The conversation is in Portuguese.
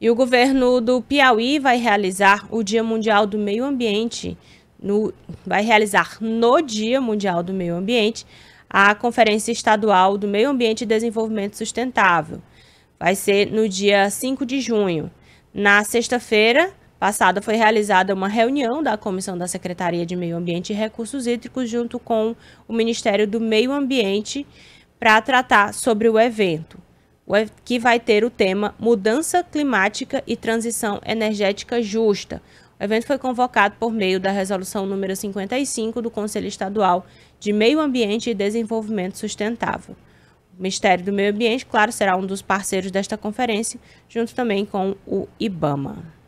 E o governo do Piauí vai realizar o Dia Mundial do Meio Ambiente, no, vai realizar no Dia Mundial do Meio Ambiente a Conferência Estadual do Meio Ambiente e Desenvolvimento Sustentável. Vai ser no dia 5 de junho. Na sexta-feira passada foi realizada uma reunião da Comissão da Secretaria de Meio Ambiente e Recursos Hídricos junto com o Ministério do Meio Ambiente para tratar sobre o evento que vai ter o tema Mudança Climática e Transição Energética Justa. O evento foi convocado por meio da resolução número 55 do Conselho Estadual de Meio Ambiente e Desenvolvimento Sustentável. O Ministério do Meio Ambiente, claro, será um dos parceiros desta conferência, junto também com o IBAMA.